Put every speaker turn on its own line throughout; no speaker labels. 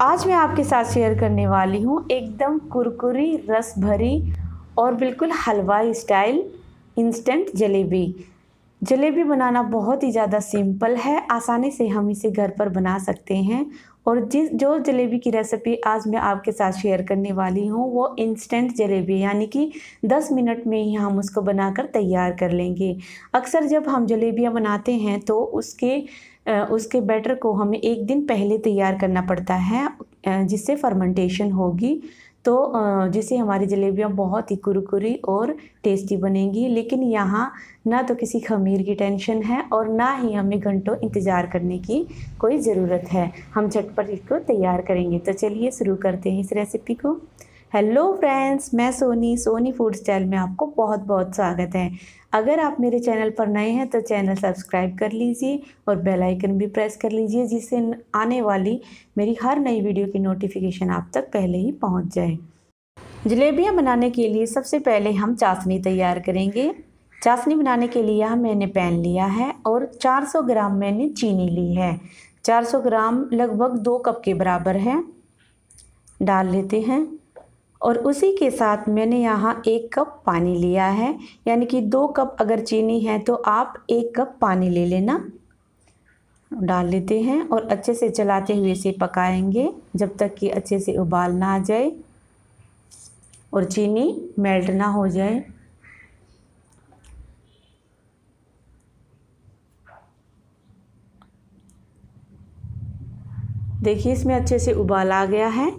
आज मैं आपके साथ शेयर करने वाली हूँ एकदम कुरकुरी रस भरी और बिल्कुल हलवाई स्टाइल इंस्टेंट जलेबी जलेबी बनाना बहुत ही ज़्यादा सिंपल है आसानी से हम इसे घर पर बना सकते हैं और जिस जो जलेबी की रेसिपी आज मैं आपके साथ शेयर करने वाली हूँ वो इंस्टेंट जलेबी यानी कि 10 मिनट में ही हम उसको बनाकर तैयार कर लेंगे अक्सर जब हम जलेबियाँ बनाते हैं तो उसके उसके बैटर को हमें एक दिन पहले तैयार करना पड़ता है जिससे फर्मेंटेशन होगी तो जिससे हमारी जलेबियाँ बहुत ही कुरकुरी और टेस्टी बनेंगी लेकिन यहाँ ना तो किसी खमीर की टेंशन है और ना ही हमें घंटों इंतज़ार करने की कोई ज़रूरत है हम झटपट इसको तैयार करेंगे तो चलिए शुरू करते हैं इस रेसिपी को हेलो फ्रेंड्स मैं सोनी सोनी फूड स्टाइल में आपको बहुत बहुत स्वागत है अगर आप मेरे चैनल पर नए हैं तो चैनल सब्सक्राइब कर लीजिए और बेल आइकन भी प्रेस कर लीजिए जिससे आने वाली मेरी हर नई वीडियो की नोटिफिकेशन आप तक पहले ही पहुंच जाए जलेबियाँ बनाने के लिए सबसे पहले हम चाशनी तैयार करेंगे चाशनी बनाने के लिए यहाँ मैंने पैन लिया है और चार ग्राम मैंने चीनी ली है चार ग्राम लगभग दो कप के बराबर है डाल लेते हैं और उसी के साथ मैंने यहाँ एक कप पानी लिया है यानी कि दो कप अगर चीनी है तो आप एक कप पानी ले लेना डाल लेते हैं और अच्छे से चलाते हुए इसे पकाएंगे जब तक कि अच्छे से उबाल ना आ जाए और चीनी मेल्ट ना हो जाए देखिए इसमें अच्छे से उबाल आ गया है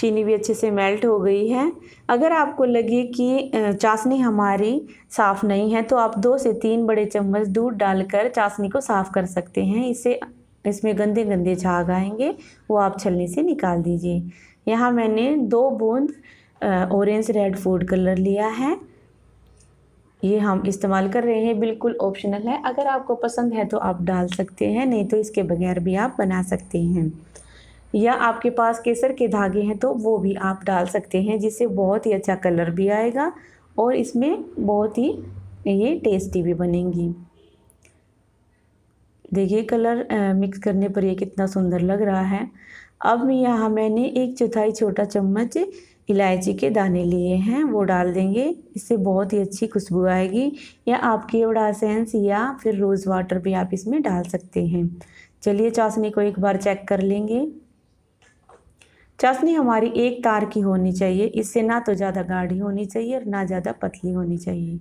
चीनी भी अच्छे से मेल्ट हो गई है अगर आपको लगे कि चाशनी हमारी साफ़ नहीं है तो आप दो से तीन बड़े चम्मच दूध डालकर चाशनी को साफ़ कर सकते हैं इससे इसमें गंदे गंदे झाग आएंगे वो आप छलनी से निकाल दीजिए यहाँ मैंने दो बूंद ऑरेंज रेड फूड कलर लिया है ये हम इस्तेमाल कर रहे हैं बिल्कुल ऑप्शनल है अगर आपको पसंद है तो आप डाल सकते हैं नहीं तो इसके बगैर भी आप बना सकते हैं या आपके पास केसर के धागे हैं तो वो भी आप डाल सकते हैं जिससे बहुत ही अच्छा कलर भी आएगा और इसमें बहुत ही ये टेस्टी भी बनेंगी देखिए कलर मिक्स करने पर ये कितना सुंदर लग रहा है अब यहाँ मैंने एक चौथाई छोटा चम्मच इलायची के दाने लिए हैं वो डाल देंगे इससे बहुत ही अच्छी खुशबू आएगी या आपके उड़ासेंस या फिर रोज़ वाटर भी आप इसमें डाल सकते हैं चलिए चाशनी को एक बार चेक कर लेंगे चाशनी हमारी एक तार की होनी चाहिए इससे ना तो ज़्यादा गाढ़ी होनी चाहिए और ना ज़्यादा पतली होनी चाहिए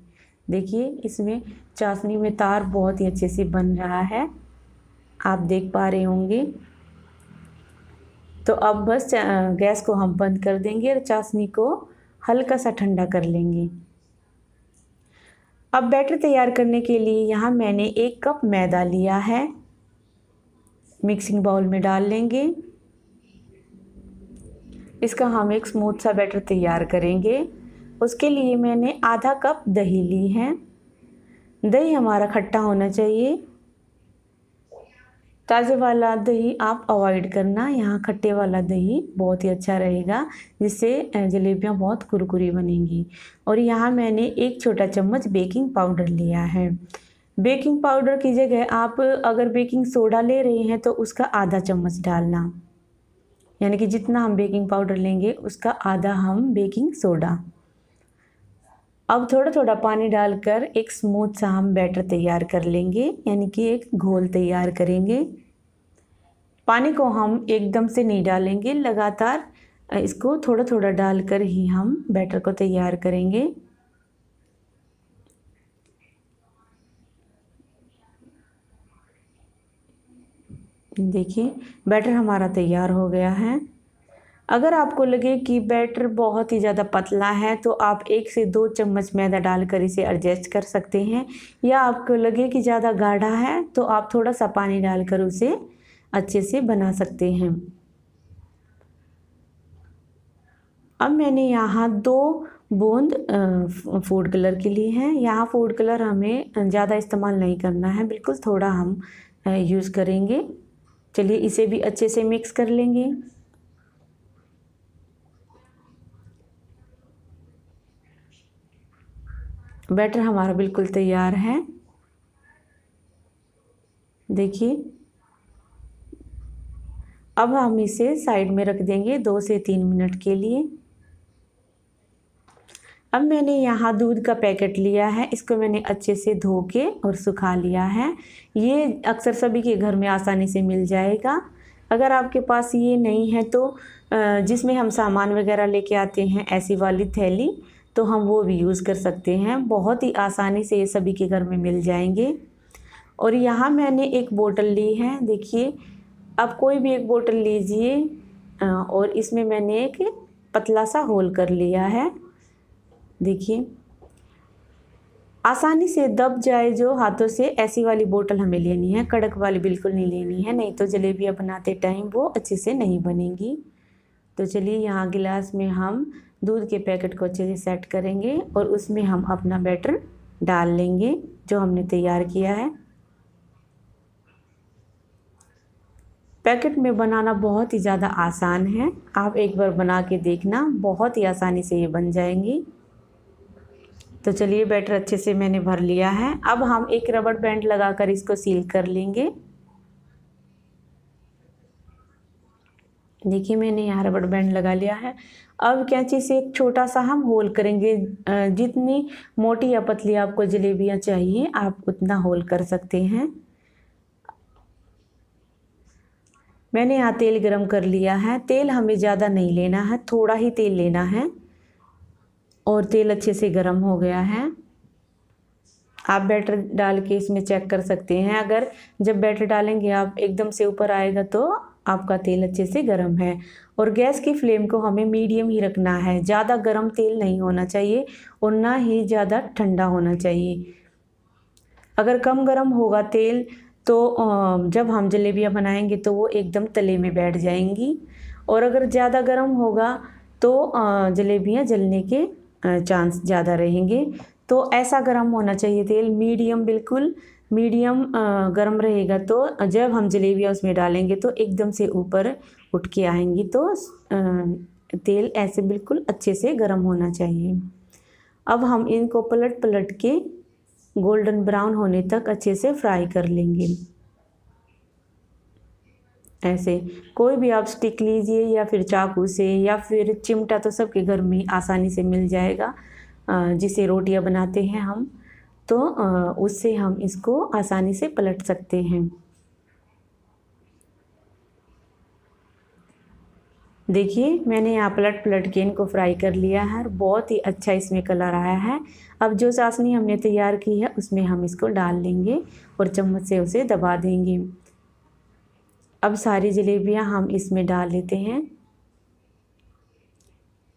देखिए इसमें चाशनी में तार बहुत ही अच्छे से बन रहा है आप देख पा रहे होंगे तो अब बस गैस को हम बंद कर देंगे और चाशनी को हल्का सा ठंडा कर लेंगे अब बैटर तैयार करने के लिए यहाँ मैंने एक कप मैदा लिया है मिक्सिंग बाउल में डाल लेंगे इसका हम एक स्मूथ सा बैटर तैयार करेंगे उसके लिए मैंने आधा कप दही ली है दही हमारा खट्टा होना चाहिए ताज़े वाला दही आप अवॉइड करना यहाँ खट्टे वाला दही बहुत ही अच्छा रहेगा जिससे जलेबियाँ बहुत कुरकुरी बनेंगी और यहाँ मैंने एक छोटा चम्मच बेकिंग पाउडर लिया है बेकिंग पाउडर की जगह आप अगर बेकिंग सोडा ले रहे हैं तो उसका आधा चम्मच डालना यानी कि जितना हम बेकिंग पाउडर लेंगे उसका आधा हम बेकिंग सोडा अब थोड़ा थोड़ा पानी डालकर एक स्मूथ सा हम बैटर तैयार कर लेंगे यानी कि एक घोल तैयार करेंगे पानी को हम एकदम से नहीं डालेंगे लगातार इसको थोड़ा थोड़ा डालकर ही हम बैटर को तैयार करेंगे देखिए बैटर हमारा तैयार हो गया है अगर आपको लगे कि बैटर बहुत ही ज़्यादा पतला है तो आप एक से दो चम्मच मैदा डालकर इसे एडजस्ट कर सकते हैं या आपको लगे कि ज़्यादा गाढ़ा है तो आप थोड़ा सा पानी डालकर उसे अच्छे से बना सकते हैं अब मैंने यहाँ दो बूंद फूड कलर के लिए हैं यहाँ फूड कलर हमें ज़्यादा इस्तेमाल नहीं करना है बिल्कुल थोड़ा हम यूज़ करेंगे चलिए इसे भी अच्छे से मिक्स कर लेंगे बैटर हमारा बिल्कुल तैयार है देखिए अब हम इसे साइड में रख देंगे दो से तीन मिनट के लिए अब मैंने यहाँ दूध का पैकेट लिया है इसको मैंने अच्छे से धो के और सुखा लिया है ये अक्सर सभी के घर में आसानी से मिल जाएगा अगर आपके पास ये नहीं है तो जिसमें हम सामान वगैरह लेके आते हैं ऐसी वाली थैली तो हम वो भी यूज़ कर सकते हैं बहुत ही आसानी से ये सभी के घर में मिल जाएंगे और यहाँ मैंने एक बोतल ली है देखिए आप कोई भी एक बोतल लीजिए और इसमें मैंने एक पतला सा होल कर लिया है देखिए आसानी से दब जाए जो हाथों से ऐसी वाली बोतल हमें लेनी है कड़क वाली बिल्कुल नहीं लेनी है नहीं तो जलेबियाँ बनाते टाइम वो अच्छे से नहीं बनेंगी तो चलिए यहाँ गिलास में हम दूध के पैकेट को अच्छे से सेट करेंगे और उसमें हम अपना बैटर डाल लेंगे जो हमने तैयार किया है पैकेट में बनाना बहुत ही ज़्यादा आसान है आप एक बार बना के देखना बहुत ही आसानी से ये बन जाएंगी तो चलिए बैटर अच्छे से मैंने भर लिया है अब हम एक रबड़ बैंड लगाकर इसको सील कर लेंगे देखिए मैंने यहाँ रबड़ बैंड लगा लिया है अब कैंची से एक छोटा सा हम होल करेंगे जितनी मोटी या पतली आपको जलेबियाँ चाहिए आप उतना होल कर सकते हैं मैंने यहाँ तेल गरम कर लिया है तेल हमें ज़्यादा नहीं लेना है थोड़ा ही तेल लेना है और तेल अच्छे से गर्म हो गया है आप बैटर डाल के इसमें चेक कर सकते हैं अगर जब बैटर डालेंगे आप एकदम से ऊपर आएगा तो आपका तेल अच्छे से गर्म है और गैस की फ्लेम को हमें मीडियम ही रखना है ज़्यादा गर्म तेल नहीं होना चाहिए और ना ही ज़्यादा ठंडा होना चाहिए अगर कम गर्म होगा तेल तो जब हम जलेबियाँ बनाएंगे तो वो एकदम तले में बैठ जाएंगी और अगर ज़्यादा गर्म होगा तो जलेबियाँ जलने के चांस ज़्यादा रहेंगे तो ऐसा गर्म होना चाहिए तेल मीडियम बिल्कुल मीडियम गर्म रहेगा तो जब हम जलेबियाँ उसमें डालेंगे तो एकदम से ऊपर उठ के आएंगी तो तेल ऐसे बिल्कुल अच्छे से गर्म होना चाहिए अब हम इनको पलट पलट के गोल्डन ब्राउन होने तक अच्छे से फ्राई कर लेंगे ऐसे कोई भी आप स्टिक लीजिए या फिर चाकू से या फिर चिमटा तो सबके घर में आसानी से मिल जाएगा जिसे रोटियां बनाते हैं हम तो उससे हम इसको आसानी से पलट सकते हैं देखिए मैंने यहाँ पलट पलट के इनको फ्राई कर लिया है और बहुत ही अच्छा इसमें कलर आया है अब जो चाशनी हमने तैयार की है उसमें हम इसको डाल लेंगे और चम्मच से उसे दबा देंगे अब सारी जलेबियाँ हम इसमें डाल लेते हैं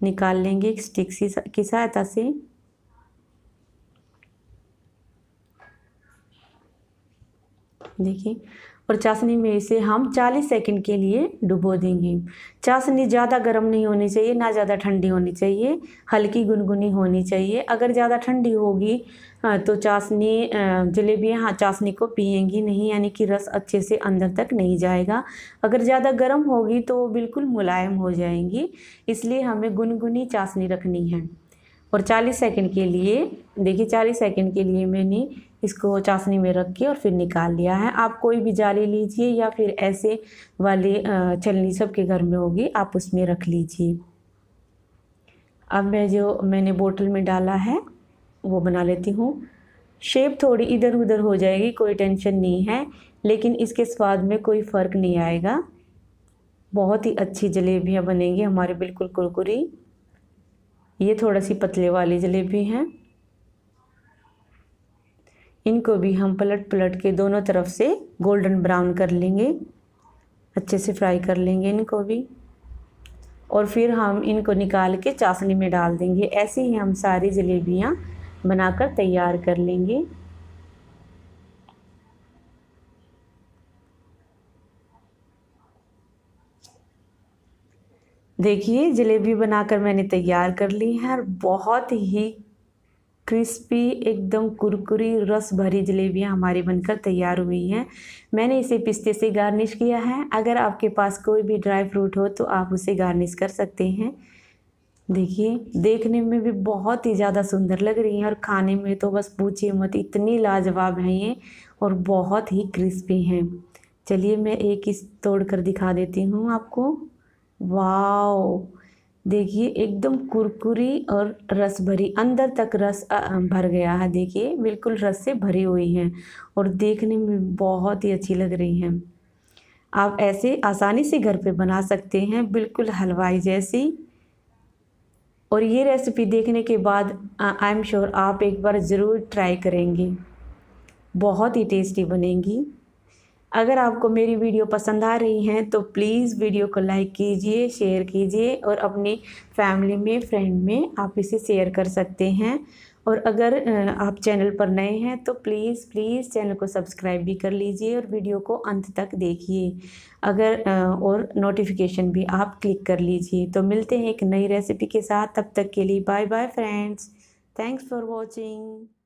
निकाल लेंगे एक स्टिक की सहायता से देखिए और चाशनी में इसे हम 40 सेकंड के लिए डुबो देंगे चाशनी ज़्यादा गर्म नहीं होनी चाहिए ना ज़्यादा ठंडी होनी चाहिए हल्की गुनगुनी होनी चाहिए अगर ज़्यादा ठंडी होगी तो चाशनी जलेबियाँ हाँ चाशनी को पिएंगी नहीं यानी कि रस अच्छे से अंदर तक नहीं जाएगा अगर ज़्यादा गर्म होगी तो वो बिल्कुल मुलायम हो जाएंगी इसलिए हमें गुनगुनी चाशनी रखनी है और 40 सेकंड के लिए देखिए 40 सेकंड के लिए मैंने इसको चाशनी में रख के और फिर निकाल लिया है आप कोई भी जाली लीजिए या फिर ऐसे वाली छलनी सबके घर में होगी आप उसमें रख लीजिए अब मैं जो मैंने बोतल में डाला है वो बना लेती हूँ शेप थोड़ी इधर उधर हो जाएगी कोई टेंशन नहीं है लेकिन इसके स्वाद में कोई फ़र्क नहीं आएगा बहुत ही अच्छी जलेबियाँ बनेंगी हमारे बिल्कुल कुरकुरी ये थोड़ा सी पतले वाली जलेबी हैं इनको भी हम पलट पलट के दोनों तरफ से गोल्डन ब्राउन कर लेंगे अच्छे से फ्राई कर लेंगे इनको भी और फिर हम इनको निकाल के चाशनी में डाल देंगे ऐसे ही हम सारी जलेबियाँ बनाकर तैयार कर लेंगे देखिए जलेबी बनाकर मैंने तैयार कर ली है और बहुत ही क्रिस्पी एकदम कुरकुरी रस भरी जलेबियाँ हमारी बनकर तैयार हुई हैं मैंने इसे पिस्ते से गार्निश किया है अगर आपके पास कोई भी ड्राई फ्रूट हो तो आप उसे गार्निश कर सकते हैं देखिए देखने में भी बहुत ही ज़्यादा सुंदर लग रही हैं और खाने में तो बस पूछिए मत इतनी लाजवाब हैं ये और बहुत ही क्रिस्पी हैं चलिए मैं एक इस तोड़ कर दिखा देती हूँ आपको वाओ देखिए एकदम कुरकुरी और रस भरी अंदर तक रस भर गया है देखिए बिल्कुल रस से भरी हुई है और देखने में बहुत ही अच्छी लग रही है आप ऐसे आसानी से घर पे बना सकते हैं बिल्कुल हलवाई जैसी और ये रेसिपी देखने के बाद आई एम श्योर आप एक बार ज़रूर ट्राई करेंगे बहुत ही टेस्टी बनेंगी अगर आपको मेरी वीडियो पसंद आ रही हैं तो प्लीज़ वीडियो को लाइक कीजिए शेयर कीजिए और अपनी फैमिली में फ्रेंड में आप इसे शेयर कर सकते हैं और अगर आप चैनल पर नए हैं तो प्लीज़ प्लीज़ चैनल को सब्सक्राइब भी कर लीजिए और वीडियो को अंत तक देखिए अगर और नोटिफिकेशन भी आप क्लिक कर लीजिए तो मिलते हैं एक नई रेसिपी के साथ तब तक के लिए bye bye friends thanks for watching